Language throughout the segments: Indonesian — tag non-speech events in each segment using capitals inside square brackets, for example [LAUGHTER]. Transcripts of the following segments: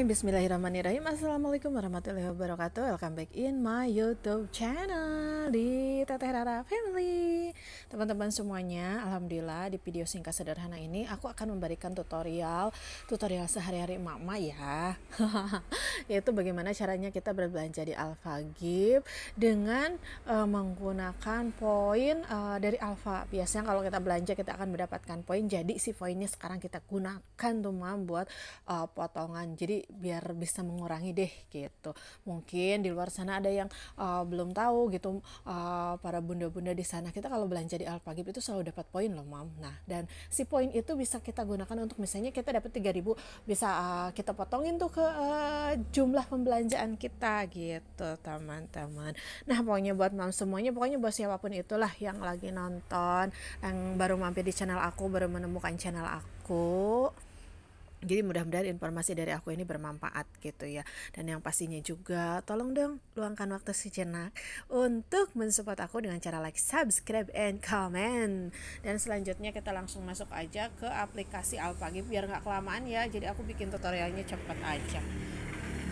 Hai, bismillahirrahmanirrahim Assalamualaikum warahmatullahi wabarakatuh Welcome back in my youtube channel di Teteh Rara Family. Teman-teman semuanya, alhamdulillah di video singkat sederhana ini aku akan memberikan tutorial tutorial sehari-hari mama ya. [LAUGHS] Yaitu bagaimana caranya kita berbelanja di Alfagib dengan uh, menggunakan poin uh, dari Alfa. Biasanya kalau kita belanja kita akan mendapatkan poin. Jadi si poinnya sekarang kita gunakan tuh mam buat uh, potongan. Jadi biar bisa mengurangi deh gitu. Mungkin di luar sana ada yang uh, belum tahu gitu uh, para bunda-bunda di sana kita kalau belanja di Alfagib itu selalu dapat poin loh mam nah dan si poin itu bisa kita gunakan untuk misalnya kita dapat 3000 bisa uh, kita potongin tuh ke uh, jumlah pembelanjaan kita gitu teman-teman nah pokoknya buat mam semuanya pokoknya buat siapapun itulah yang lagi nonton yang baru mampir di channel aku baru menemukan channel aku jadi mudah-mudahan informasi dari aku ini bermanfaat gitu ya. Dan yang pastinya juga tolong dong luangkan waktu sejenak untuk mensupport aku dengan cara like, subscribe, and comment. Dan selanjutnya kita langsung masuk aja ke aplikasi Alpagi biar nggak kelamaan ya. Jadi aku bikin tutorialnya cepet aja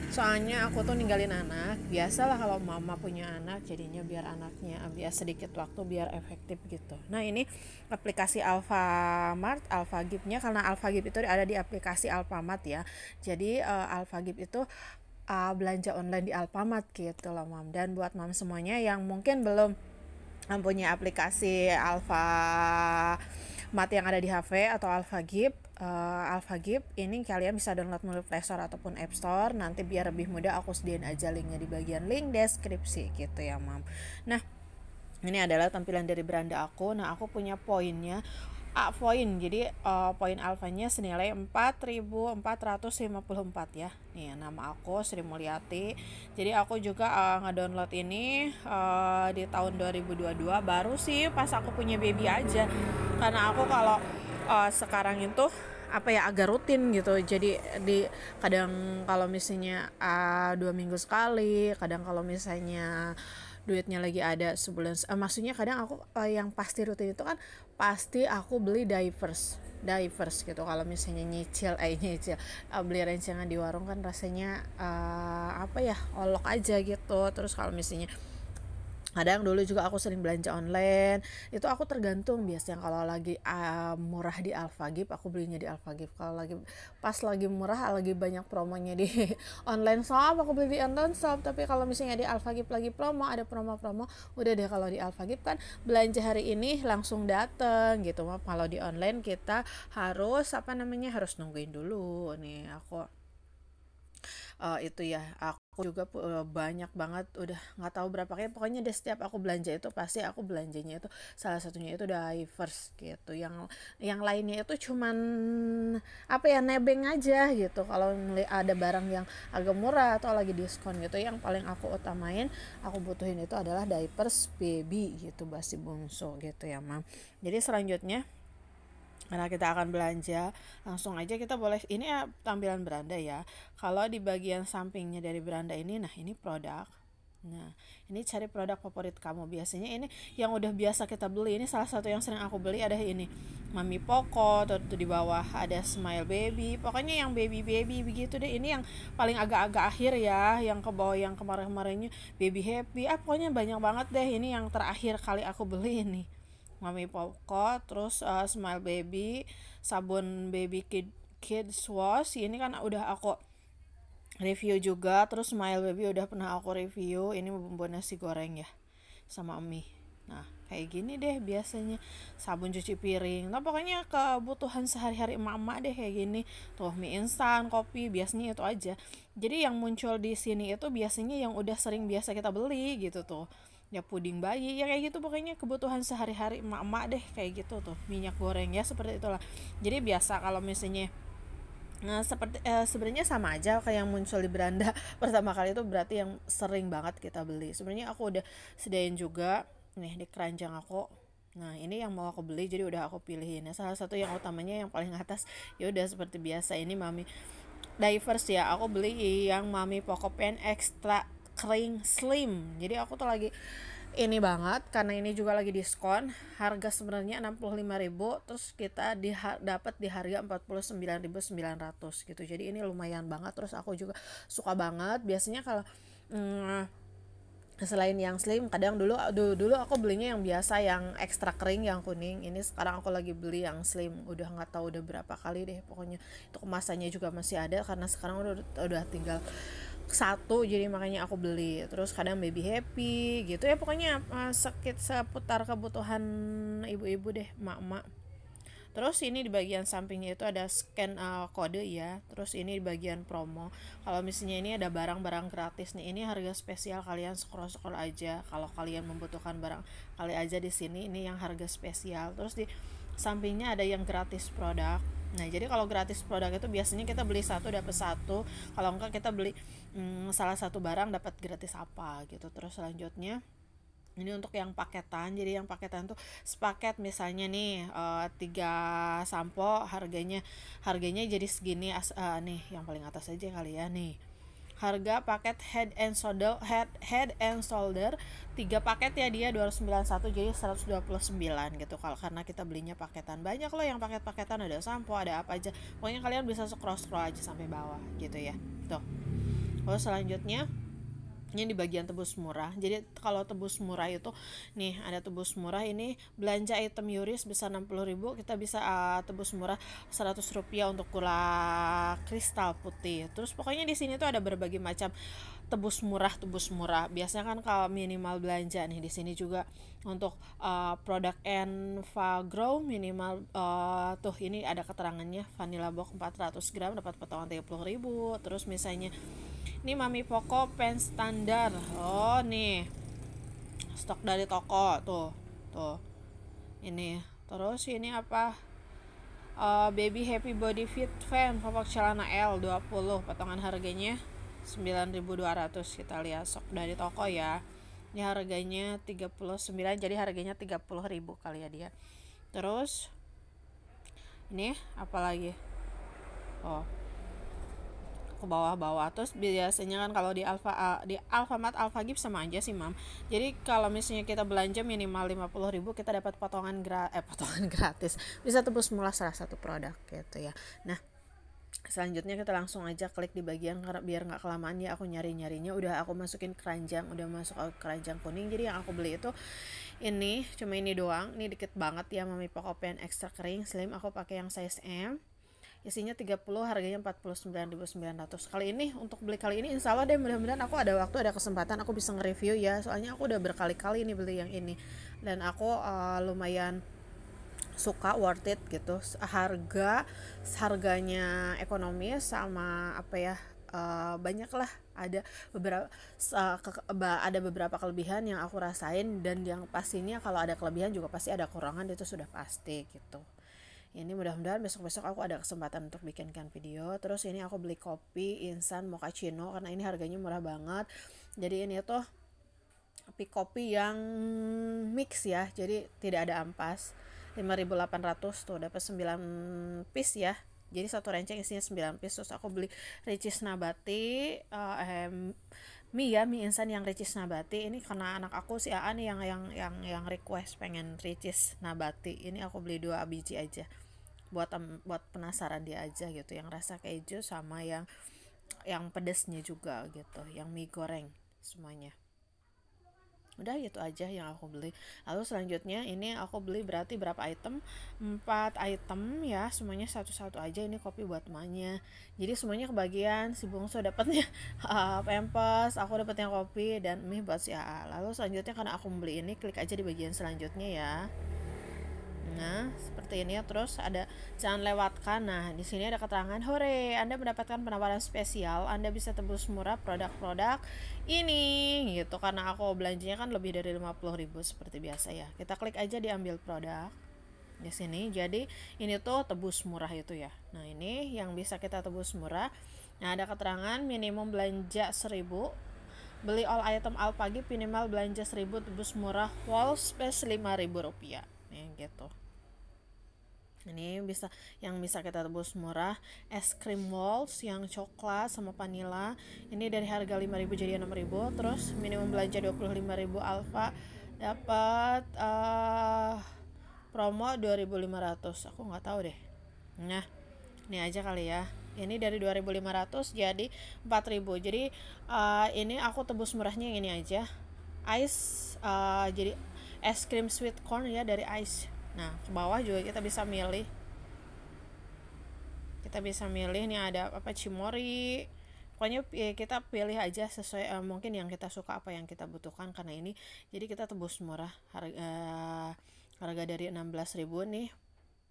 soalnya aku tuh ninggalin anak biasalah kalau mama punya anak jadinya biar anaknya biar sedikit waktu biar efektif gitu nah ini aplikasi Alfamart Alfagibnya karena Alfagib itu ada di aplikasi Alfamart ya jadi uh, eh, Alfagib itu uh, belanja online di Alfamart gitu loh mam dan buat mam semuanya yang mungkin belum mempunyai aplikasi Alfamart yang ada di HP atau Alfagip uh, eh, Alphagip ini kalian bisa download melalui Play Store ataupun App Store nanti biar lebih mudah aku sediain aja linknya di bagian link deskripsi gitu ya mam nah ini adalah tampilan dari beranda aku nah aku punya poinnya A eh, poin jadi uh, poin alfanya senilai 4454 ya nih nama aku Sri Mulyati jadi aku juga uh, ngedownload ini uh, di tahun 2022 baru sih pas aku punya baby aja karena aku kalau uh, sekarang itu apa ya agak rutin gitu jadi di kadang kalau misalnya uh, dua minggu sekali kadang kalau misalnya duitnya lagi ada sebulan uh, maksudnya kadang aku uh, yang pasti rutin itu kan pasti aku beli diapers diapers gitu kalau misalnya nyicil eh nyicil uh, beli rencengan di warung kan rasanya uh, apa ya olok aja gitu terus kalau misalnya kadang dulu juga aku sering belanja online itu aku tergantung biasanya kalau lagi uh, murah di Alfagib, aku belinya di Alfagib. kalau lagi pas lagi murah lagi banyak promonya di [LAUGHS] online shop aku beli di online shop tapi kalau misalnya di Alfagib lagi promo ada promo-promo udah deh kalau di Alfagib kan belanja hari ini langsung dateng gitu mah kalau di online kita harus apa namanya harus nungguin dulu nih aku uh, itu ya aku aku juga eh, banyak banget udah nggak tahu berapa kayak pokoknya deh setiap aku belanja itu pasti aku belanjanya itu salah satunya itu divers gitu yang yang lainnya itu cuman apa ya nebeng aja gitu kalau ada barang yang agak murah atau lagi diskon gitu yang paling aku utamain aku butuhin itu adalah diapers baby gitu basi bungsu gitu ya mam jadi selanjutnya karena kita akan belanja langsung aja kita boleh ini ya tampilan beranda ya kalau di bagian sampingnya dari beranda ini nah ini produk nah ini cari produk favorit kamu biasanya ini yang udah biasa kita beli ini salah satu yang sering aku beli ada ini mami poko atau di bawah ada smile baby pokoknya yang baby baby begitu deh ini yang paling agak-agak akhir ya yang ke bawah yang kemarin-kemarinnya baby happy ah pokoknya banyak banget deh ini yang terakhir kali aku beli ini Mami pokok terus uh, Smile Baby, sabun Baby Kid Kids Wash. Ini kan udah aku review juga, terus Smile Baby udah pernah aku review. Ini bumbu nasi goreng ya sama mie. Nah, kayak gini deh biasanya sabun cuci piring. Nah, pokoknya kebutuhan sehari-hari mama deh kayak gini. Tuh mie instan, kopi, biasanya itu aja. Jadi yang muncul di sini itu biasanya yang udah sering biasa kita beli gitu tuh ya puding bayi ya kayak gitu pokoknya kebutuhan sehari-hari emak-emak deh kayak gitu tuh minyak goreng ya seperti itulah jadi biasa kalau misalnya Nah, seperti eh, sebenarnya sama aja kayak yang muncul di beranda [LAUGHS] pertama kali itu berarti yang sering banget kita beli. Sebenarnya aku udah sedain juga nih di keranjang aku. Nah, ini yang mau aku beli jadi udah aku pilihin. Nah, salah satu yang utamanya yang paling atas ya udah seperti biasa ini Mami Divers ya. Aku beli yang Mami Poco Pen Extra kering slim jadi aku tuh lagi ini banget karena ini juga lagi diskon harga sebenarnya 65.000 terus kita di dapat di harga 49.900 gitu jadi ini lumayan banget terus aku juga suka banget biasanya kalau mm, selain yang slim kadang dulu dulu, dulu aku belinya yang biasa yang ekstra kering yang kuning ini sekarang aku lagi beli yang slim udah nggak tahu udah berapa kali deh pokoknya itu kemasannya juga masih ada karena sekarang udah udah tinggal satu jadi makanya aku beli terus kadang baby happy gitu ya pokoknya uh, sakit seputar kebutuhan ibu-ibu deh mak-mak terus ini di bagian sampingnya itu ada scan uh, kode ya terus ini di bagian promo kalau misalnya ini ada barang-barang gratis nih ini harga spesial kalian scroll scroll aja kalau kalian membutuhkan barang kali aja di sini ini yang harga spesial terus di sampingnya ada yang gratis produk Nah, jadi kalau gratis produk itu biasanya kita beli satu dapat satu, kalau enggak kita beli hmm, salah satu barang dapat gratis apa gitu. Terus selanjutnya ini untuk yang paketan jadi yang paketan tuh sepaket misalnya nih eh, tiga sampo harganya harganya jadi segini as, uh, nih yang paling atas aja kali ya nih harga paket head and shoulder head head and shoulder tiga paket ya dia 291 jadi 129 gitu kalau karena kita belinya paketan banyak loh yang paket-paketan ada sampo ada apa aja pokoknya kalian bisa scroll scroll aja sampai bawah gitu ya tuh lalu selanjutnya ini di bagian tebus murah. Jadi kalau tebus murah itu nih ada tebus murah ini belanja item yuris bisa 60.000 kita bisa uh, tebus murah 100 rupiah untuk gula kristal putih. Terus pokoknya di sini tuh ada berbagai macam tebus murah tebus murah biasanya kan kalau minimal belanja nih di sini juga untuk uh, produk Enfagrow minimal uh, tuh ini ada keterangannya vanilla box 400 gram dapat potongan ribu terus misalnya ini Mami poco pen standar oh nih stok dari toko tuh tuh ini terus ini apa uh, baby happy body fit fan popok celana L 20 potongan harganya 9.200 kita lihat sok dari toko ya ini harganya 39 jadi harganya 30.000 kali ya dia terus ini apalagi oh ke bawah-bawah terus biasanya kan kalau di Alfa di Alfamart gift sama aja sih mam jadi kalau misalnya kita belanja minimal 50.000 kita dapat potongan gra eh potongan [LAUGHS] gratis bisa tebus murah salah satu produk gitu ya nah selanjutnya kita langsung aja klik di bagian biar nggak kelamaan ya aku nyari nyarinya udah aku masukin keranjang udah masuk keranjang kuning jadi yang aku beli itu ini cuma ini doang ini dikit banget ya mami pokopen extra kering slim aku pakai yang size M isinya 30 harganya 49.900 kali ini untuk beli kali ini insya Allah deh mudah-mudahan aku ada waktu ada kesempatan aku bisa nge-review ya soalnya aku udah berkali-kali ini beli yang ini dan aku uh, lumayan suka worth it gitu harga harganya ekonomis sama apa ya uh, eh, banyak lah ada beberapa uh, ke, ada beberapa kelebihan yang aku rasain dan yang pastinya kalau ada kelebihan juga pasti ada kekurangan itu sudah pasti gitu ini mudah-mudahan besok-besok aku ada kesempatan untuk bikinkan video terus ini aku beli kopi instan mochaccino karena ini harganya murah banget jadi ini tuh kopi kopi yang mix ya jadi tidak ada ampas 5800 tuh dapat 9 piece ya jadi satu renceng isinya 9 piece terus aku beli ricis nabati uh, eh, mie ya mie instan yang ricis nabati ini karena anak aku si nih yang yang yang yang request pengen ricis nabati ini aku beli dua biji aja buat um, buat penasaran dia aja gitu yang rasa keju sama yang yang pedesnya juga gitu yang mie goreng semuanya udah itu aja yang aku beli lalu selanjutnya ini aku beli berarti berapa item empat item ya semuanya satu-satu aja ini kopi buat emaknya jadi semuanya kebagian si bungsu dapatnya uh, [LAUGHS] eh, pempes aku dapatnya kopi dan mie buat si AA lalu selanjutnya karena aku beli ini klik aja di bagian selanjutnya ya Nah, seperti ini ya terus ada jangan lewatkan. Nah, di sini ada keterangan, "Hore, Anda mendapatkan penawaran spesial. Anda bisa tebus murah produk-produk ini." gitu karena aku belanjanya kan lebih dari 50.000 seperti biasa ya. Kita klik aja diambil produk di sini. Jadi, ini tuh tebus murah itu ya. Nah, ini yang bisa kita tebus murah. Nah, ada keterangan minimum belanja 1000 Beli all item al pagi minimal belanja 1000 tebus murah wall space 5000 rupiah nih gitu ini bisa yang bisa kita tebus murah es krim walls yang coklat sama vanilla ini dari harga 5000 jadi 6000 terus minimum belanja 25000 alfa dapat uh, promo 2500 aku nggak tahu deh nah ini aja kali ya ini dari 2500 jadi 4000 jadi uh, ini aku tebus murahnya yang ini aja ice uh, jadi es krim sweet corn ya dari ice nah ke bawah juga kita bisa milih kita bisa milih nih ada apa cimori pokoknya ya, kita pilih aja sesuai uh, mungkin yang kita suka apa yang kita butuhkan karena ini jadi kita tebus murah harga uh, harga dari 16.000 nih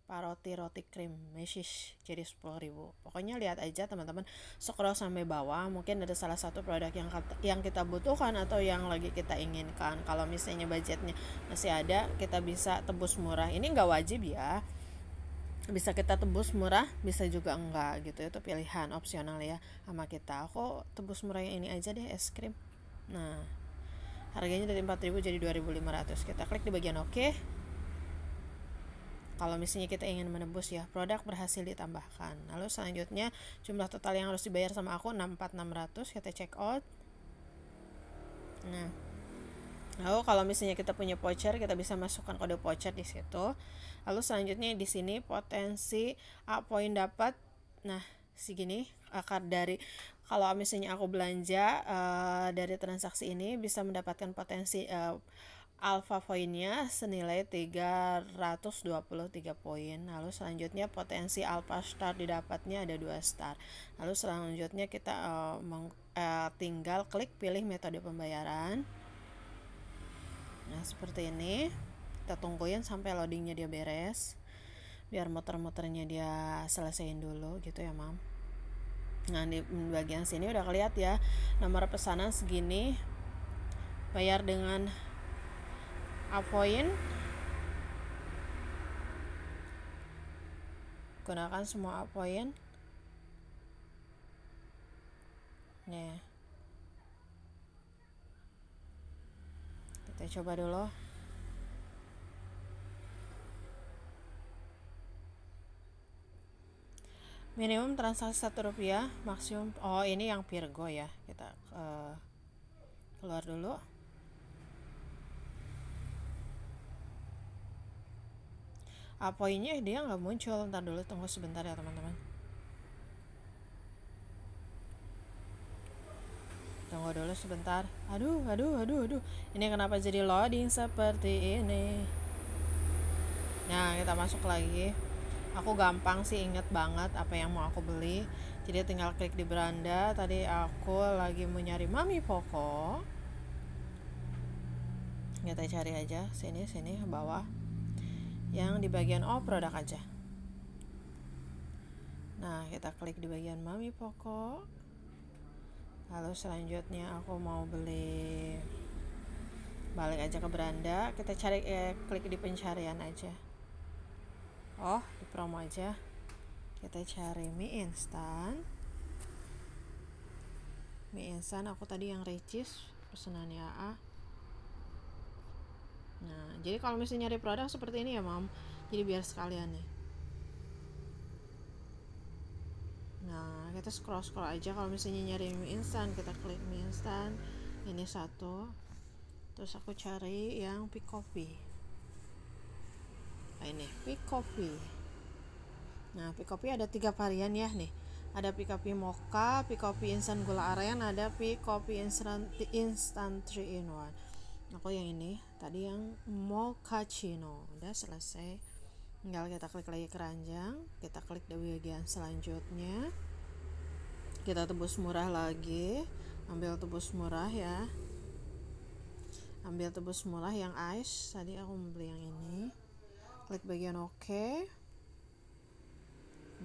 paroti roti krim mesis jadi ribu, pokoknya lihat aja teman-teman scroll sampai bawah mungkin ada salah satu produk yang yang kita butuhkan atau yang lagi kita inginkan kalau misalnya budgetnya masih ada kita bisa tebus murah ini nggak wajib ya bisa kita tebus murah bisa juga enggak gitu itu pilihan opsional ya sama kita aku tebus murah yang ini aja deh es krim nah harganya dari 4000 jadi 2500 kita klik di bagian oke okay kalau misalnya kita ingin menebus ya produk berhasil ditambahkan lalu selanjutnya jumlah total yang harus dibayar sama aku 64600 kita check out nah lalu kalau misalnya kita punya voucher kita bisa masukkan kode voucher di situ lalu selanjutnya di sini potensi A point dapat nah segini akar dari kalau misalnya aku belanja uh, dari transaksi ini bisa mendapatkan potensi uh, alpha poinnya senilai 323 poin. Lalu selanjutnya potensi alpha star didapatnya ada dua star. Lalu selanjutnya kita uh, meng, uh, tinggal klik pilih metode pembayaran. Nah, seperti ini. Kita tungguin sampai loadingnya dia beres. Biar muter-muternya dia selesaiin dulu gitu ya, Mam. Nah, di bagian sini udah kelihatan ya nomor pesanan segini bayar dengan avoid gunakan semua avoid Nih, kita coba dulu minimum transaksi satu rupiah maksimum oh ini yang Virgo ya kita uh, keluar dulu uh, poinnya dia nggak muncul ntar dulu tunggu sebentar ya teman-teman tunggu dulu sebentar aduh aduh aduh aduh ini kenapa jadi loading seperti ini nah kita masuk lagi aku gampang sih inget banget apa yang mau aku beli jadi tinggal klik di beranda tadi aku lagi mau nyari mami pokok kita cari aja sini sini bawah yang di bagian all product aja nah kita klik di bagian mami pokok lalu selanjutnya aku mau beli balik aja ke beranda kita cari eh, klik di pencarian aja oh di promo aja kita cari mie instan mie instan aku tadi yang ricis pesenannya ah. Nah, jadi kalau misalnya nyari produk seperti ini ya, Mam. Jadi biar sekalian nih. Nah, kita scroll-scroll aja kalau misalnya nyari mie instan, kita klik mie instan. Ini satu. Terus aku cari yang pick coffee. Nah, ini pick coffee. Nah, pick coffee ada tiga varian ya nih. Ada pick coffee mocha, pick coffee instan gula aren, ada pick coffee instan instan three in one aku yang ini tadi yang mochaccino udah selesai tinggal kita klik lagi keranjang kita klik di bagian selanjutnya kita tebus murah lagi ambil tebus murah ya ambil tebus murah yang ice tadi aku membeli yang ini klik bagian oke OK.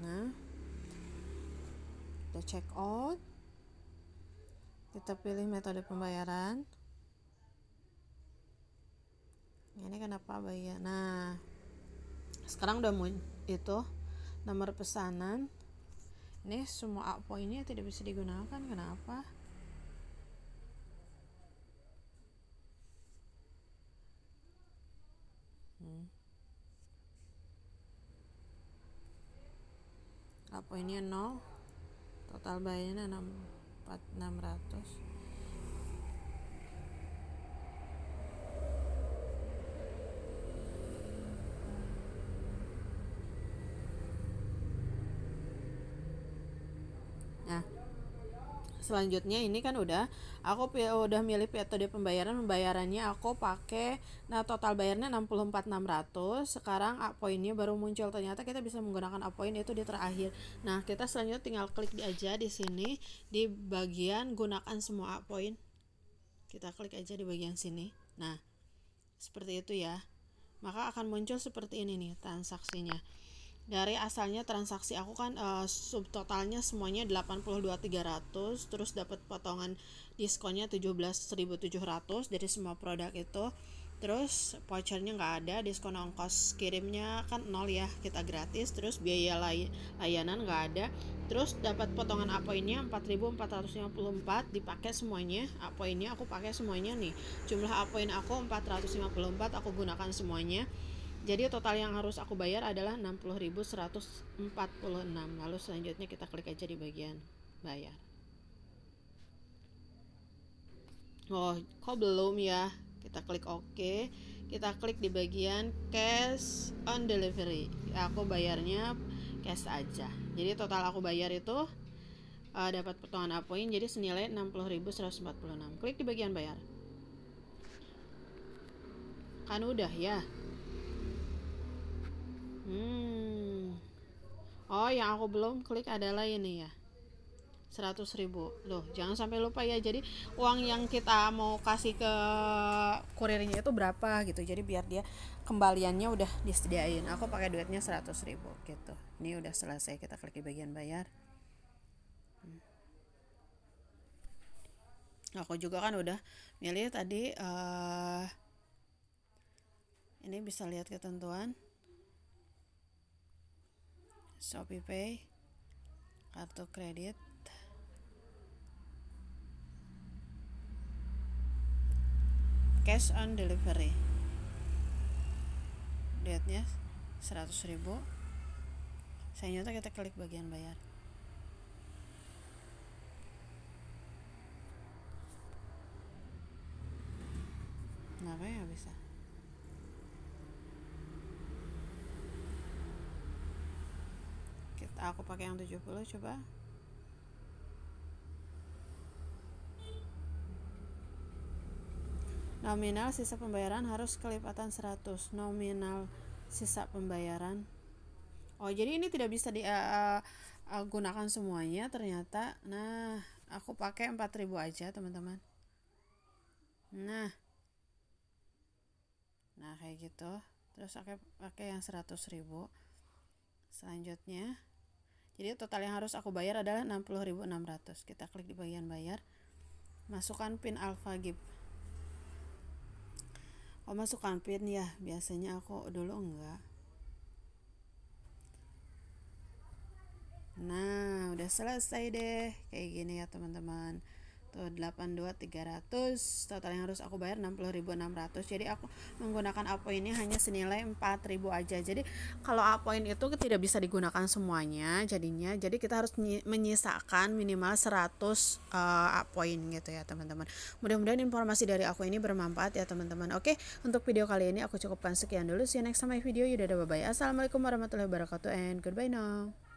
nah kita check out kita pilih metode pembayaran ini kenapa bayar nah sekarang udah mau itu nomor pesanan ini semua apa ini tidak bisa digunakan kenapa hmm. apa ini nol total bayarnya enam ratus. selanjutnya ini kan udah aku oh, udah milih metode pembayaran pembayarannya aku pakai nah total bayarnya 64600 sekarang appointnya baru muncul ternyata kita bisa menggunakan appoint itu di terakhir nah kita selanjutnya tinggal klik aja di sini di bagian gunakan semua poin kita klik aja di bagian sini nah seperti itu ya maka akan muncul seperti ini nih transaksinya dari asalnya transaksi aku kan uh, subtotalnya semuanya 82.300 terus dapat potongan diskonnya 17.700 dari semua produk itu terus vouchernya nggak ada diskon ongkos kirimnya kan nol ya kita gratis terus biaya lay layanan nggak ada terus dapat potongan apoinnya 4454 dipakai semuanya apoinnya aku pakai semuanya nih jumlah apoin aku 454 aku gunakan semuanya jadi total yang harus aku bayar adalah 60.146 lalu selanjutnya kita klik aja di bagian bayar oh kok belum ya kita klik OK kita klik di bagian cash on delivery aku bayarnya cash aja jadi total aku bayar itu uh, dapat potongan apoin jadi senilai 60.146 klik di bagian bayar kan udah ya Hmm. Oh, yang aku belum klik adalah ini ya. 100.000. loh jangan sampai lupa ya jadi uang yang kita mau kasih ke kurirnya itu berapa gitu jadi biar dia kembaliannya udah disediain aku pakai duitnya 100.000 gitu ini udah selesai kita klik di bagian bayar hmm. aku juga kan udah milih tadi uh, ini bisa lihat ketentuan Shopee Pay, kartu kredit, cash on delivery. Lihatnya 100.000. nyata kita klik bagian bayar. Kenapa ya bisa? aku pakai yang 70 coba nominal sisa pembayaran harus kelipatan 100 nominal sisa pembayaran oh jadi ini tidak bisa di uh, uh, gunakan semuanya ternyata nah aku pakai 4000 aja teman-teman nah nah kayak gitu terus pakai pakai yang 100.000 selanjutnya jadi total yang harus aku bayar adalah 60.600 kita klik di bagian bayar masukkan pin alpha gip oh masukkan pin ya biasanya aku dulu enggak nah udah selesai deh kayak gini ya teman-teman Tuh 82300 total yang harus aku bayar 60.600. Jadi aku menggunakan ini hanya senilai 4.000 aja. Jadi kalau apoin itu tidak bisa digunakan semuanya jadinya. Jadi kita harus menyisakan minimal 100 uh, eh, apoin gitu ya, teman-teman. Mudah-mudahan informasi dari aku ini bermanfaat ya, teman-teman. Oke, untuk video kali ini aku cukupkan sekian dulu. See you next time my video. Yaudah, bye-bye. Assalamualaikum warahmatullahi wabarakatuh and goodbye now.